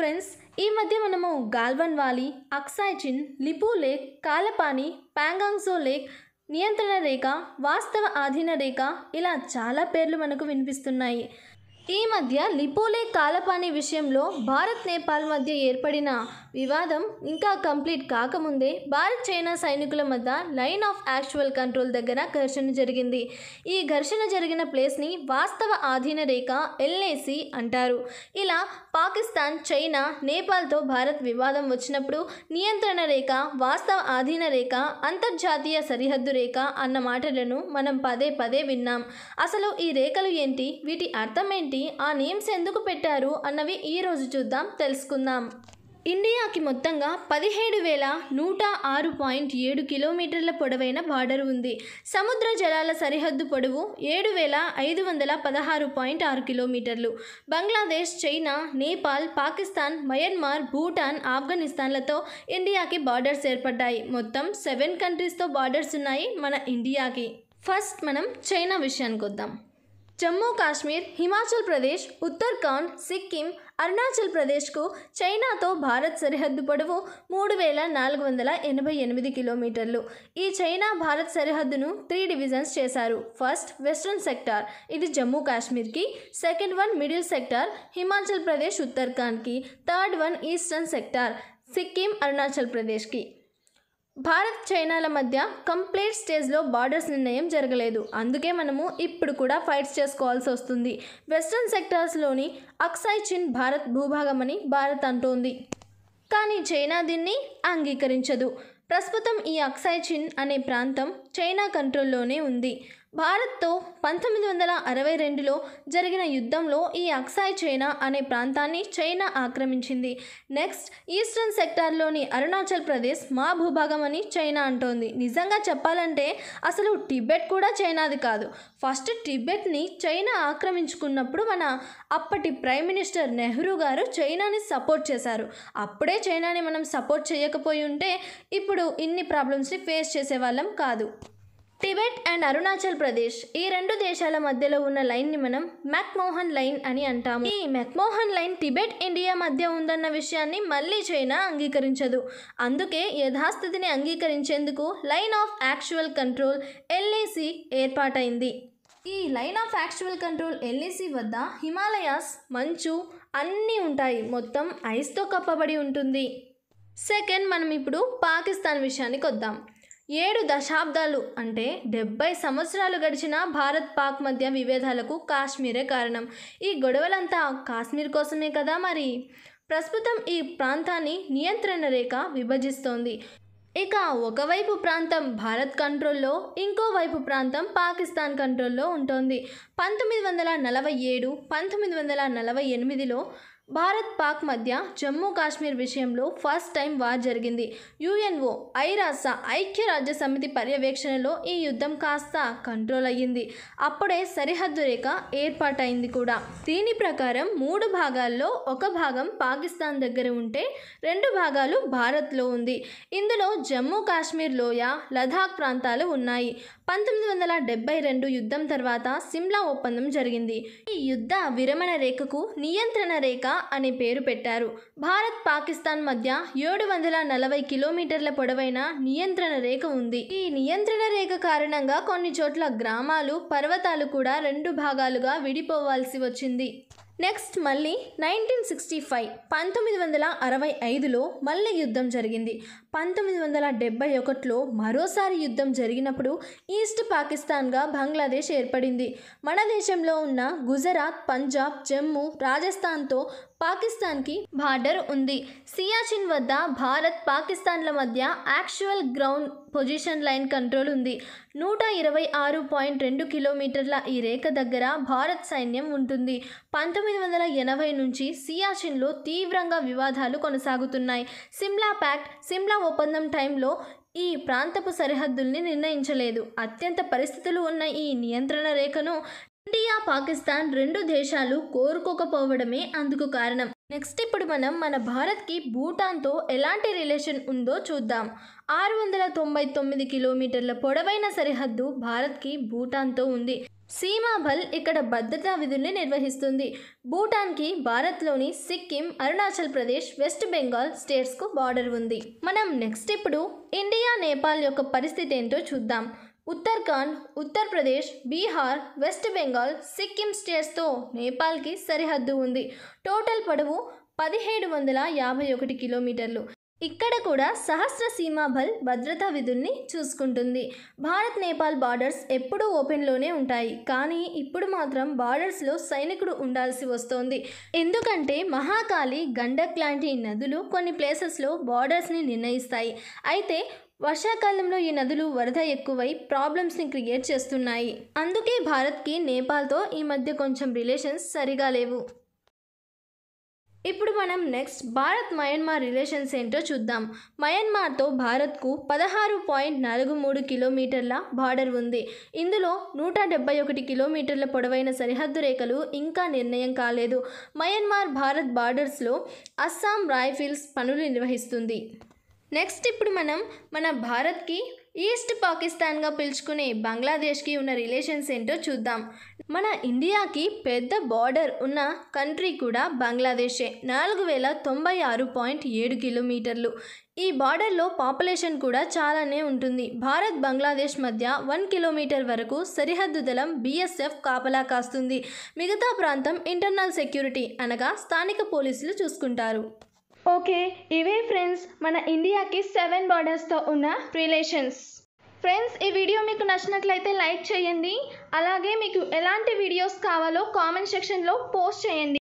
friends ఈ మధ్య మనము Galwan valley Aksai Chin Lipulekh Kalapani Pangong Tso lake నియంత్రణ రేఖ వాస్తవ ఆధీన రేఖ ఇలా చాలా పేర్లు మనకు వినిపిస్తున్నాయి ఈ మధ్య లిపోలే కాలపాని విషయంలో భారత్ నేపాల్ మధ్య ఏర్పడిన వివాదం ఇంకా కంప్లీట్ కాకముందే భారత్ చైనా సైనికుల మధ్య లైన్ ఆఫ్ యాక్చువల్ కంట్రోల్ దగ్గర ఘర్షణ జరిగింది ఈ ఘర్షణ జరిగిన ప్లేస్ని వాస్తవ ఆధీన రేఖ ఎల్ఏసి అంటారు ఇలా పాకిస్తాన్ చైనా నేపాల్తో భారత్ వివాదం వచ్చినప్పుడు నియంత్రణ రేఖ వాస్తవ ఆధీన రేఖ అంతర్జాతీయ సరిహద్దు రేఖ అన్న మాటలను మనం పదే పదే విన్నాం అసలు ఈ రేఖలు ఏంటి వీటి అర్థం ఏంటి పెట్టి ఆ నేమ్స్ ఎందుకు పెట్టారు అన్నవి ఈరోజు చూద్దాం తెలుసుకుందాం ఇండియాకి మొత్తంగా పదిహేడు వేల నూట ఆరు పాయింట్ ఏడు కిలోమీటర్ల పొడవైన బార్డర్ ఉంది సముద్ర జలాల సరిహద్దు పొడవు ఏడు వేల ఐదు వందల పదహారు పాయింట్ ఆరు కిలోమీటర్లు బంగ్లాదేశ్ చైనా నేపాల్ పాకిస్తాన్ మయన్మార్ భూటాన్ ఆఫ్ఘనిస్తాన్లతో ఇండియాకి బార్డర్స్ ఏర్పడ్డాయి మొత్తం సెవెన్ కంట్రీస్తో బార్డర్స్ ఉన్నాయి మన ఇండియాకి ఫస్ట్ మనం చైనా విషయానికి వద్దాం జమ్మూ కాశ్మీర్ హిమాచల్ ప్రదేశ్ ఉత్తరాఖండ్ సిక్కిం అరుణాచల్ ప్రదేశ్కు చైనాతో భారత్ సరిహద్దు పొడవు మూడు వేల నాలుగు వందల ఎనభై ఎనిమిది కిలోమీటర్లు ఈ చైనా భారత్ సరిహద్దును త్రీ డివిజన్స్ చేశారు ఫస్ట్ వెస్ట్రన్ సెక్టార్ ఇది జమ్మూ కాశ్మీర్కి second one middle sector Himachal Pradesh ఉత్తరాఖండ్కి third one eastern sector Sikkim Arunachal ప్రదేశ్కి భారత్ చైనాల మధ్య కంప్లీట్ స్టేజ్లో బార్డర్స్ నిర్ణయం జరగలేదు అందుకే మనము ఇప్పుడు కూడా ఫైట్స్ చేసుకోవాల్సి వస్తుంది వెస్ట్రన్ సెక్టార్స్లోని అక్సాయ్ చిన్ భారత్ భూభాగమని భారత్ అంటోంది కానీ చైనా దీన్ని అంగీకరించదు ప్రస్తుతం ఈ అక్సాయ్ చిన్ అనే ప్రాంతం చైనా కంట్రోల్లోనే ఉంది భారత్తో పంతొమ్మిది వందల అరవై రెండులో జరిగిన యుద్ధంలో ఈ అక్సాయ్ చైనా అనే ప్రాంతాన్ని చైనా ఆక్రమించింది నెక్స్ట్ ఈస్టర్న్ సెక్టార్లోని అరుణాచల్ ప్రదేశ్ మా భూభాగం అని చైనా అంటోంది నిజంగా చెప్పాలంటే అసలు టిబెట్ కూడా చైనాది కాదు ఫస్ట్ టిబెట్ని చైనా ఆక్రమించుకున్నప్పుడు మన అప్పటి ప్రైమ్ మినిస్టర్ నెహ్రూ గారు చైనాని సపోర్ట్ చేశారు అప్పుడే చైనాని మనం సపోర్ట్ చేయకపోయి ఉంటే ఇప్పుడు ఇన్ని ప్రాబ్లమ్స్ని ఫేస్ చేసేవాళ్ళం కాదు టిబెట్ అండ్ అరుణాచల్ ప్రదేశ్ ఈ రెండు దేశాల మధ్యలో ఉన్న లైన్ని మనం మెక్మోహన్ లైన్ అని అంటాము ఈ మెక్మోహన్ లైన్ టిబెట్ ఇండియా మధ్య ఉందన్న విషయాన్ని మళ్ళీ చైనా అంగీకరించదు అందుకే యథాస్థితిని అంగీకరించేందుకు line of actual control LAC ఏర్పాటైంది ఈ line of actual control LAC వద్ద హిమాలయాస్ మంచు అన్నీ ఉంటాయి మొత్తం ఐస్తో కప్పబడి ఉంటుంది సెకండ్ మనం ఇప్పుడు పాకిస్తాన్ విషయానికి వద్దాం ఏడు దశాబ్దాలు అంటే డెబ్బై సంవత్సరాలు గడిచిన భారత్ పాక్ మధ్య విభేదాలకు కాశ్మీరే కారణం ఈ గొడవలంతా కాశ్మీర్ కోసమే కదా మరి ప్రస్తుతం ఈ ప్రాంతాన్ని నియంత్రణ రేఖ విభజిస్తోంది ఇక ఒకవైపు ప్రాంతం భారత్ కంట్రోల్లో ఇంకోవైపు ప్రాంతం పాకిస్తాన్ కంట్రోల్లో ఉంటుంది పంతొమ్మిది వందల నలభై ఏడు పంతొమ్మిది వందల నలభై ఎనిమిదిలో భారత్ పాక్ మధ్య జమ్మూ కాశ్మీర్ విషయంలో ఫస్ట్ టైం వార్ జరిగింది యుఎన్ఓ ఐరాస ఐక్యరాజ్య సమితి పర్యవేక్షణలో ఈ యుద్ధం కాస్త కంట్రోల్ అయ్యింది అప్పుడే సరిహద్దు రేఖ ఏర్పాటైంది కూడా దీని ప్రకారం మూడు భాగాల్లో ఒక భాగం పాకిస్తాన్ దగ్గర ఉంటే రెండు భాగాలు భారత్లో ఉంది ఇందులో జమ్మూ కాశ్మీర్ లోయ లదాఖ్ ప్రాంతాలు ఉన్నాయి పంతొమ్మిది వందల డెబ్బై రెండు యుద్ధం తర్వాత సిమ్లా ఒప్పందం జరిగింది ఈ యుద్ధ విరమణ రేఖకు నియంత్రణ రేఖ అనే పేరు పెట్టారు భారత్ పాకిస్తాన్ మధ్య ఏడు వందల నలభై కిలోమీటర్ల పొడవైన నియంత్రణ రేఖ ఉంది ఈ నియంత్రణ రేఖ కారణంగా కొన్ని చోట్ల గ్రామాలు పర్వతాలు కూడా రెండు భాగాలుగా విడిపోవాల్సి వచ్చింది నెక్స్ట్ మళ్ళీ నైన్టీన్ సిక్స్టీ ఫైవ్ పంతొమ్మిది వందల అరవై ఐదులో మళ్ళీ యుద్ధం జరిగింది పంతొమ్మిది వందల డెబ్బై ఒకటిలో మరోసారి యుద్ధం జరిగినప్పుడు ఈస్ట్ పాకిస్తాన్గా బంగ్లాదేశ్ ఏర్పడింది మన దేశంలో ఉన్న గుజరాత్ పంజాబ్ జమ్మూ రాజస్థాన్తో పాకిస్తాన్కి బార్డర్ ఉంది సియాచిన్ వద్ద భారత్ పాకిస్తాన్ల మధ్య actual ground position line control ఉంది నూట ఇరవై ఆరు పాయింట్ రెండు కిలోమీటర్ల ఈ రేఖ దగ్గర భారత్ సైన్యం ఉంటుంది పంతొమ్మిది వందల ఎనభై నుంచి సియాచిన్లో తీవ్రంగా వివాదాలు కొనసాగుతున్నాయి సిమ్లా ప్యాక్ట్ సిమ్లా ఒప్పందం టైంలో ఈ ప్రాంతపు సరిహద్దుల్ని నిర్ణయించలేదు అత్యంత పరిస్థితులు ఉన్న ఈ నియంత్రణ రేఖను ఇండియా పాకిస్తాన్ రెండు దేశాలు కోరుకోకపోవడమే అందుకు కారణం నెక్స్ట్ ఇప్పుడు మనం మన భారత్కి భూటాన్తో ఎలాంటి రిలేషన్ ఉందో చూద్దాం ఆరు వందల తొంభై తొమ్మిది కిలోమీటర్ల పొడవైన సరిహద్దు భారత్కి భూటాన్తో ఉంది సీమాబల్ ఇక్కడ భద్రతా విధుల్ని నిర్వహిస్తుంది భూటాన్కి భారత్లోని సిక్కిం అరుణాచల్ ప్రదేశ్ వెస్ట్ బెంగాల్ స్టేట్స్కు బార్డర్ ఉంది మనం నెక్స్ట్ ఇప్పుడు ఇండియా నేపాల్ యొక్క పరిస్థితి ఏంటో చూద్దాం ఉత్తరాఖండ్ ఉత్తరప్రదేశ్ బీహార్ వెస్ట్ బెంగాల్ సిక్కిం స్టేట్స్తో నేపాల్కి సరిహద్దు ఉంది టోటల్ పొడవు పదిహేడు వందల యాభై ఒకటి కిలోమీటర్లు ఇక్కడ కూడా సహస్ర సీమాబల్ భద్రతా విధుల్ని చూసుకుంటుంది భారత్ నేపాల్ బార్డర్స్ ఎప్పుడూ ఓపెన్లోనే ఉంటాయి కానీ ఇప్పుడు మాత్రం బార్డర్స్లో సైనికుడు ఉండాల్సి వస్తోంది ఎందుకంటే మహాకాళి గండక్ లాంటి నదులు కొన్ని ప్లేసెస్లో బార్డర్స్ని నిర్ణయిస్తాయి అయితే వర్షాకాలంలో ఈ నదులు వరద ఎక్కువై ప్రాబ్లమ్స్ని క్రియేట్ చేస్తున్నాయి అందుకే భారత్కి నేపాల్తో ఈ మధ్య కొంచెం రిలేషన్స్ సరిగా లేవు ఇప్పుడు మనం నెక్స్ట్ భారత్ మయన్మార్ రిలేషన్స్ ఏంటో చూద్దాం మయన్మార్తో భారత్కు పదహారు పాయింట్ నాలుగు మూడు కిలోమీటర్ల బార్డర్ ఉంది ఇందులో నూట డెబ్బై ఒకటి కిలోమీటర్ల పొడవైన సరిహద్దు రేఖలు ఇంకా నిర్ణయం కాలేదు మయన్మార్ భారత్ బార్డర్స్లో అస్సాం రైఫిల్స్ పనులు నిర్వహిస్తుంది నెక్స్ట్ ఇప్పుడు మనం మన భారత్కి ఈస్ట్ పాకిస్తాన్గా పిలుచుకునే బంగ్లాదేశ్కి ఉన్న రిలేషన్స్ ఏంటో చూద్దాం మన ఇండియాకి పెద్ద బార్డర్ ఉన్న కంట్రీ కూడా బంగ్లాదేశే నాలుగు వేల తొంభై ఆరు పాయింట్ ఏడు కిలోమీటర్లు ఈ బార్డర్లో పాపులేషన్ కూడా చాలానే ఉంటుంది భారత్ బంగ్లాదేశ్ మధ్య వన్ కిలోమీటర్ వరకు సరిహద్దు దళం బీఎస్ఎఫ్ కాపలా కాస్తుంది మిగతా ప్రాంతం ఇంటర్నల్ సెక్యూరిటీ అనగా స్థానిక పోలీసులు చూసుకుంటారు ఓకే ఇవే ఫ్రెండ్స్ మన ఇండియాకి సెవెన్ బార్డర్స్తో ఉన్న రిలేషన్స్ ఫ్రెండ్స్ ఈ వీడియో మీకు నచ్చినట్లయితే లైక్ చేయండి అలాగే మీకు ఎలాంటి వీడియోస్ కావాలో కామెంట్ సెక్షన్లో పోస్ట్ చేయండి